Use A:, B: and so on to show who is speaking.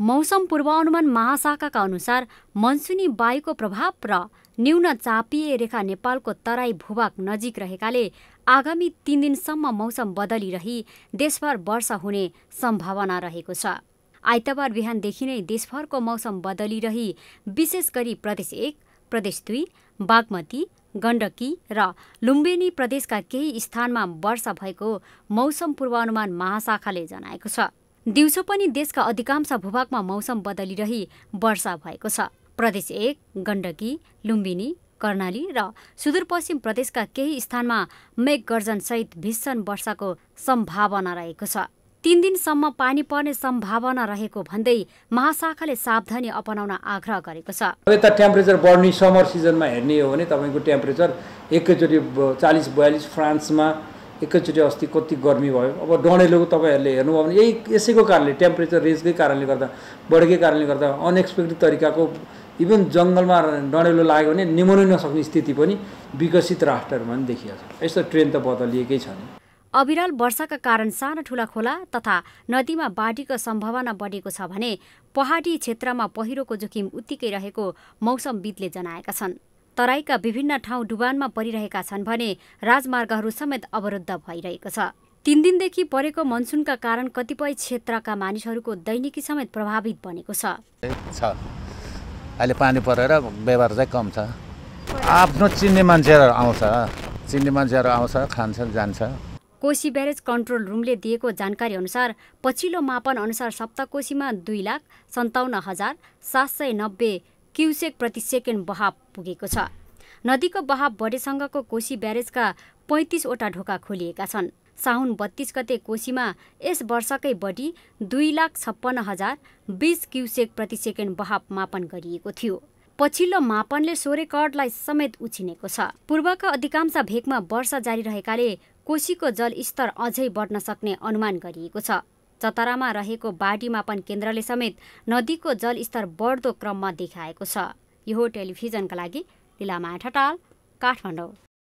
A: मौसम पूर्वानुमान महाशाखाका अनुसार मनसुनी वायुको प्रभाव र न्यून चापिए रेखा नेपालको तराई भूभाग नजिक रहेकाले आगामी तीन दिनसम्म मौसम बदलिरही देशभर वर्षा हुने सम्भावना रहेको छ आइतबार बिहानदेखि नै देशभरको मौसम बदलिरही विशेष गरी प्रदेश एक प्रदेश दुई बागमती गण्डकी र लुम्बिनी प्रदेशका केही स्थानमा वर्षा भएको मौसम पूर्वानुमान महाशाखाले जनाएको छ दिउँसो पनि देशका अधिकांश भूभागमा मौसम बदलिरही वर्षा भएको छ प्रदेश एक गण्डकी लुम्बिनी कर्णाली र सुदूरपश्चिम प्रदेशका केही स्थानमा मेघ गर्जनसहित भीषण वर्षाको सम्भावना रहेको छ तीन दिनसम्म पानी पर्ने सम्भावना रहेको भन्दै महाशाखाले सावधानी अपनाउन आग्रह गरेको छ
B: यता टेम्परेचर बढ्ने समर सिजनमा हेर्ने हो भने तपाईँको टेम्परेचर एकैचोटि चालिस बयालिस फ्रान्समा एकैचोटि अस्ति कति गर्मी भयो अब डढेलोको तपाईँहरूले हेर्नुभयो भने यही यसैको कारणले टेम्परेचर रेजकै कारणले गर्दा बढेकै कारणले गर्दा अनएक्सपेक्टेड तरिकाको इभन जङ्गलमा डढेलो लाग्यो भने निमाउनै नसक्ने स्थिति पनि विकसित राष्ट्रहरूमा पनि देखिएको छ यस्तो ट्रेन त बदलिएकै छ नि
A: अविरल वर्षाका कारण सानो ठुला खोला तथा नदीमा बाढीको सम्भावना बढेको छ भने पहाडी क्षेत्रमा पहिरोको जोखिम उत्तिकै रहेको मौसमविदले जनाएका छन् तराईका विभिन्न ठाउँ डुबानमा परिरहेका छन् भने राजमार्गहरू समेत अवरुद्ध भइरहेको छ तिन दिनदेखि परेको मनसुनका कारण कतिपय क्षेत्रका मानिसहरूको दैनिकी समेत प्रभावित बनेको
B: छ अहिले पानी परेर व्यवहार चाहिँ कम छ आफ्नो चिन्ने मान्छेहरू आउँछ चिन्ने मान्छेहरू आउँछ खान्छ जान्छ
A: कोशी ब्यारेज कन्ट्रोल रुमले दिएको जानकारी अनुसार पछिल्लो मापन अनुसार सप्तकोशीमा दुई लाख सन्ताउन्न हजार सात सय नब्बे क्युसेक प्रति सेकेन्ड बहाव पुगेको छ नदीको बहाव बढेसँगको कोशी ब्यारेजका पैँतिसवटा ढोका खोलिएका छन् साउन बत्तीस गते कोशीमा यस वर्षकै बढी दुई लाख छप्पन्न हजार बिस क्युसेक प्रति सेकेन्ड बहाव मापन गरिएको थियो पछिल्लो मापनले सो रेकर्डलाई समेत उछिनेको छ पूर्वका अधिकांश भेगमा वर्षा जारी रहेकाले कोशीको जलस्तर अझै बढ्न सक्ने अनुमान गरिएको छ चतरामा रहेको बाढीमापन केन्द्रले समेत नदीको जलस्तर बढ्दो क्रममा देखाएको छ यो टेलिभिजनका लागि लिलामा ठटाल काठमाडौँ